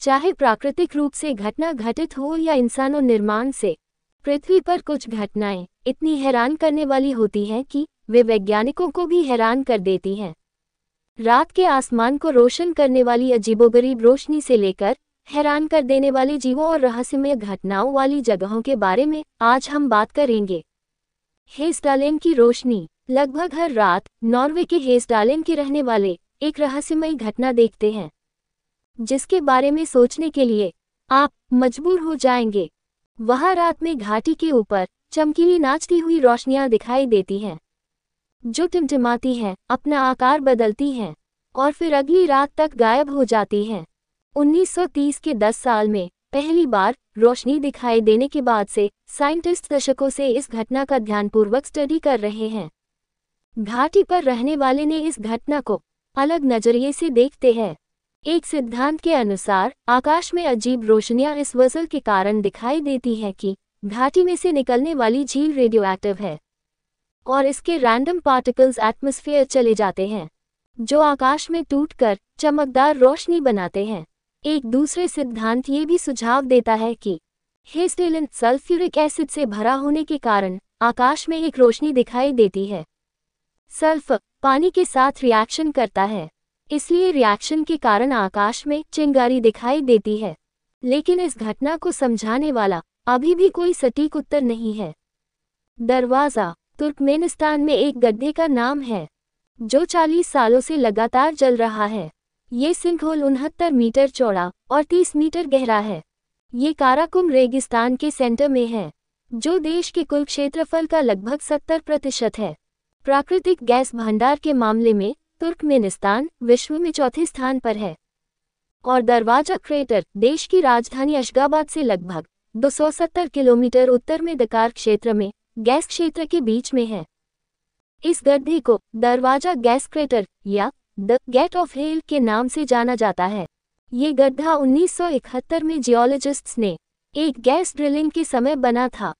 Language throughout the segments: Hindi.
चाहे प्राकृतिक रूप से घटना घटित हो या इंसानों निर्माण से पृथ्वी पर कुछ घटनाएं इतनी हैरान करने वाली होती हैं कि वे वैज्ञानिकों को भी हैरान कर देती हैं रात के आसमान को रोशन करने वाली अजीबोगरीब रोशनी से लेकर हैरान कर देने वाले जीवों और रहस्यमय घटनाओं वाली जगहों के बारे में आज हम बात करेंगे हेस्टालेन की रोशनी लगभग हर रात नॉर्वे के हेस्टालेन के रहने वाले एक रहस्यमय घटना देखते हैं जिसके बारे में सोचने के लिए आप मजबूर हो जाएंगे वहां रात में घाटी के ऊपर चमकीली नाचती हुई रोशनियां दिखाई देती हैं जो टिमटिमाती हैं अपना आकार बदलती हैं और फिर अगली रात तक गायब हो जाती हैं 1930 के 10 साल में पहली बार रोशनी दिखाई देने के बाद से साइंटिस्ट दशकों से इस घटना का ध्यानपूर्वक स्टडी कर रहे हैं घाटी पर रहने वाले ने इस घटना को अलग नजरिए से देखते हैं एक सिद्धांत के अनुसार आकाश में अजीब रोशनियां इस वजल के कारण दिखाई देती हैं कि घाटी में से निकलने वाली झील रेडियोएक्टिव है और इसके रैंडम पार्टिकल्स एटमॉस्फेयर चले जाते हैं जो आकाश में टूटकर चमकदार रोशनी बनाते हैं एक दूसरे सिद्धांत ये भी सुझाव देता है कि हेस्टेलिन सल्फ्यूरिक एसिड से भरा होने के कारण आकाश में एक रोशनी दिखाई देती है सल्फ पानी के साथ रिएक्शन करता है इसलिए रिएक्शन के कारण आकाश में चिंगारी दिखाई देती है लेकिन इस घटना को समझाने वाला अभी भी कोई सटीक उत्तर नहीं है दरवाज़ा तुर्कमेनिस्तान में एक गड्ढे का नाम है जो 40 सालों से लगातार जल रहा है ये सिंकहोल उनहत्तर मीटर चौड़ा और 30 मीटर गहरा है ये काराकुम रेगिस्तान के सेंटर में है जो देश के कुल क्षेत्रफल का लगभग 70 प्रतिशत है प्राकृतिक गैस भंडार के मामले में तुर्कमेनिस्तान विश्व में चौथे स्थान पर है और दरवाजा क्रेटर देश की राजधानी अशगाबाद से लगभग 270 किलोमीटर उत्तर में दकार क्षेत्र में गैस क्षेत्र के बीच में है इस गड्ढे को दरवाजा गैस क्रेटर या द गेट ऑफ हेल के नाम से जाना जाता है ये गड्ढा 1971 में जियोलॉजिस्ट्स ने एक गैस ड्रिलिंग के समय बना था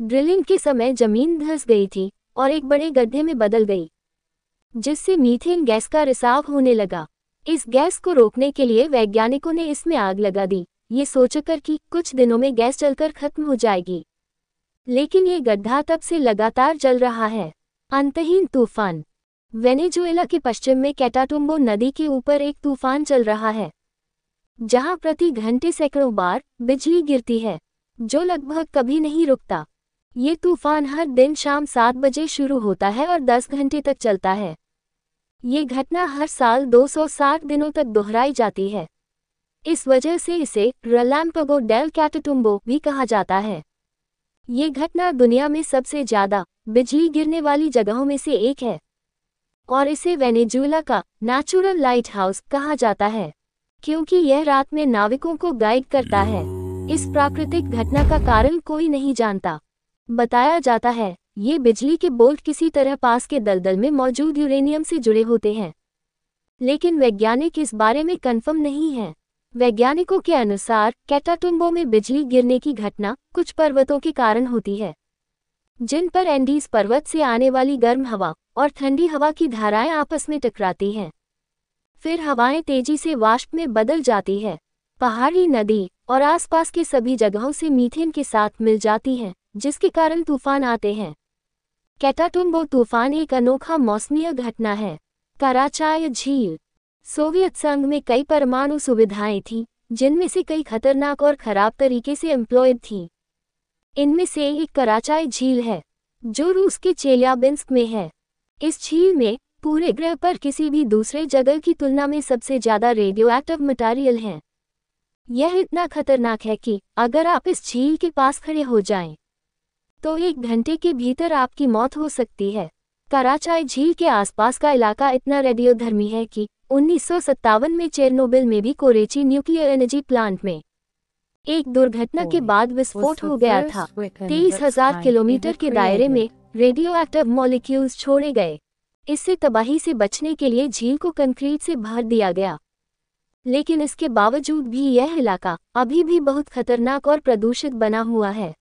ड्रिलिंग के समय जमीन धस गई थी और एक बड़े गड्ढे में बदल गई जिससे मीथेन गैस का रिसाव होने लगा इस गैस को रोकने के लिए वैज्ञानिकों ने इसमें आग लगा दी ये सोचकर कि कुछ दिनों में गैस जलकर खत्म हो जाएगी लेकिन ये गड्ढा तब से लगातार जल रहा है अंतहीन तूफान वेनेजुएला के पश्चिम में कैटाटुम्बो नदी के ऊपर एक तूफान चल रहा है जहां प्रति घंटे सैकड़ों बार बिजली गिरती है जो लगभग कभी नहीं रुकता ये तूफान हर दिन शाम सात बजे शुरू होता है और दस घंटे तक चलता है ये घटना हर साल 260 दिनों तक दोहराई जाती है इस वजह से इसे रलैम्पगो डेल कैटटुम्बो भी कहा जाता है ये घटना दुनिया में सबसे ज़्यादा बिजली गिरने वाली जगहों में से एक है और इसे वेनेजुला का नेचुरल लाइट हाउस कहा जाता है क्योंकि यह रात में नाविकों को गाइड करता है इस प्राकृतिक घटना का कारण कोई नहीं जानता बताया जाता है ये बिजली के बोल्ट किसी तरह पास के दलदल में मौजूद यूरेनियम से जुड़े होते हैं लेकिन वैज्ञानिक इस बारे में कन्फर्म नहीं है वैज्ञानिकों के अनुसार कैटाटुम्बो में बिजली गिरने की घटना कुछ पर्वतों के कारण होती है जिन पर एंडीज पर्वत से आने वाली गर्म हवा और ठंडी हवा की धाराएं आपस में टकराती हैं फिर हवाएं तेजी से वाष्प में बदल जाती है पहाड़ी नदी और आसपास के सभी जगहों से मीथेन के साथ मिल जाती हैं जिसके कारण तूफान आते हैं कैटाटुम्बो तूफान एक अनोखा मौसमीय घटना है कराचाय झील सोवियत संघ में कई परमाणु सुविधाएं थीं जिनमें से कई खतरनाक और खराब तरीके से एम्प्लॉयड थीं इनमें से एक कराचाय झील है जो रूस के चेलियाबिंस्क में है इस झील में पूरे ग्रह पर किसी भी दूसरे जगह की तुलना में सबसे ज़्यादा रेडियो एक्टिव मटेरियल है यह इतना खतरनाक है कि अगर आप इस झील के पास खड़े हो जाएं तो एक घंटे के भीतर आपकी मौत हो सकती है कराचाई झील के आसपास का इलाका इतना रेडियोधर्मी है कि उन्नीस में चेरनोबिल में भी कोरेची न्यूक्लियर एनर्जी प्लांट में एक दुर्घटना के बाद विस्फोट हो गया था तेईस हजार किलोमीटर के दायरे में रेडियो एक्टिव मॉलिक्यूल्स छोड़े गए इससे तबाही से बचने के लिए झील को कंक्रीट से भर दिया गया लेकिन इसके बावजूद भी यह इलाका अभी भी बहुत खतरनाक और प्रदूषित बना हुआ है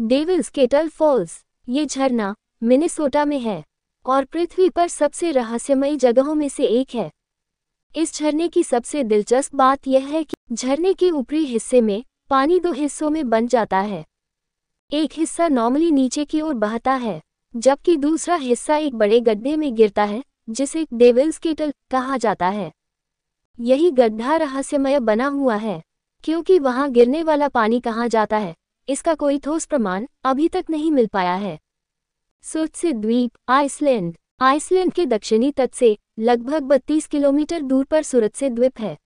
डेविल्स केटल फॉल्स ये झरना मिनेसोटा में है और पृथ्वी पर सबसे रहस्यमयी जगहों में से एक है इस झरने की सबसे दिलचस्प बात यह है कि झरने के ऊपरी हिस्से में पानी दो हिस्सों में बन जाता है एक हिस्सा नॉर्मली नीचे की ओर बहता है जबकि दूसरा हिस्सा एक बड़े गड्ढे में गिरता है जिसे डेविल्स केटल कहा जाता है यही गड्ढा रहस्यमय बना हुआ है क्योंकि वहां गिरने वाला पानी कहा जाता है इसका कोई ठोस प्रमाण अभी तक नहीं मिल पाया है सुत्सी द्वीप आइसलैंड आइसलैंड के दक्षिणी तट से लगभग बत्तीस किलोमीटर दूर पर सूरत से द्वीप है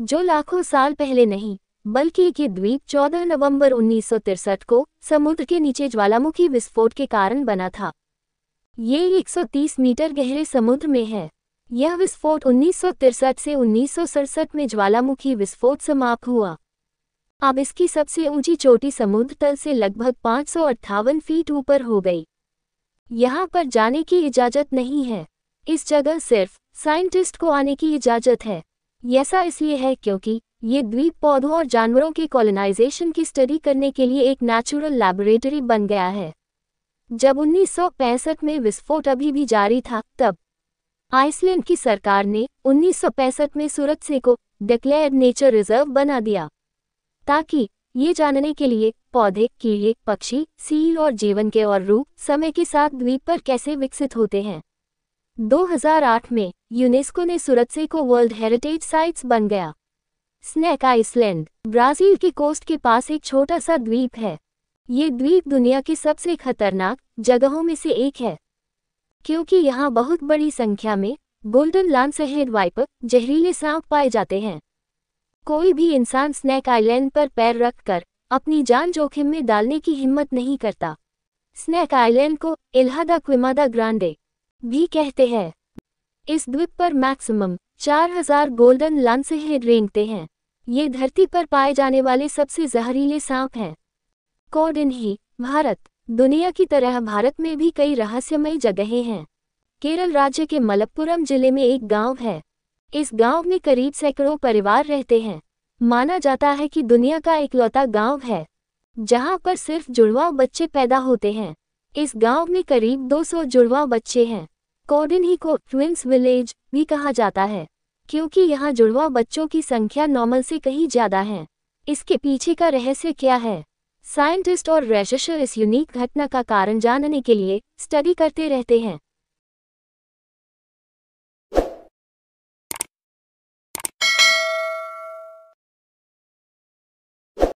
जो लाखों साल पहले नहीं बल्कि ये द्वीप 14 नवंबर उन्नीस को समुद्र के नीचे ज्वालामुखी विस्फोट के कारण बना था ये 130 मीटर गहरे समुद्र में है यह विस्फोट उन्नीस से उन्नीस में ज्वालामुखी विस्फोट समाप्त हुआ अब इसकी सबसे ऊंची चोटी समुद्र तल से लगभग पाँच फीट ऊपर हो गई यहाँ पर जाने की इजाज़त नहीं है इस जगह सिर्फ साइंटिस्ट को आने की इजाज़त है ऐसा इसलिए है क्योंकि ये द्वीप पौधों और जानवरों के कॉलोनाइजेशन की स्टडी करने के लिए एक नेचुरल लैबोरेटरी बन गया है जब 1965 में विस्फोट अभी भी जारी था तब आइसलैंड की सरकार ने उन्नीस में सूरत से को डिक्लेयर नेचर रिजर्व बना दिया ताकि ये जानने के लिए पौधे कीड़े पक्षी सील और जीवन के और रूप समय के साथ द्वीप पर कैसे विकसित होते हैं 2008 में यूनेस्को ने से को वर्ल्ड हेरिटेज साइट्स बन गया स्नैक आइसलैंड ब्राजील की कोस्ट के पास एक छोटा सा द्वीप है ये द्वीप दुनिया की सबसे खतरनाक जगहों में से एक है क्योंकि यहाँ बहुत बड़ी संख्या में गोल्डन लांसहेड वाइप जहरीले सांप पाए जाते हैं कोई भी इंसान स्नैक आइलैंड पर पैर रखकर अपनी जान जोखिम में डालने की हिम्मत नहीं करता स्नैक आइलैंड को इलाहादा क्विमादा ग्रांडे भी कहते हैं इस द्वीप पर मैक्सिमम 4000 गोल्डन लांसेहेड रेंगते हैं ये धरती पर पाए जाने वाले सबसे जहरीले सांप हैं कोडिन ही भारत दुनिया की तरह भारत में भी कई रहस्यमयी जगहें हैं केरल राज्य के मलप्पुरम जिले में एक गांव है इस गांव में करीब सैकड़ों परिवार रहते हैं माना जाता है कि दुनिया का इकलौता गांव है जहां पर सिर्फ जुड़वा बच्चे पैदा होते हैं इस गांव में करीब 200 जुड़वा बच्चे हैं कोडिन ही को ट्विंस विलेज भी कहा जाता है क्योंकि यहाँ जुड़वा बच्चों की संख्या नॉर्मल से कहीं ज़्यादा है इसके पीछे का रहस्य क्या है साइंटिस्ट और रेशर इस यूनिक घटना का कारण जानने के लिए स्टडी करते रहते हैं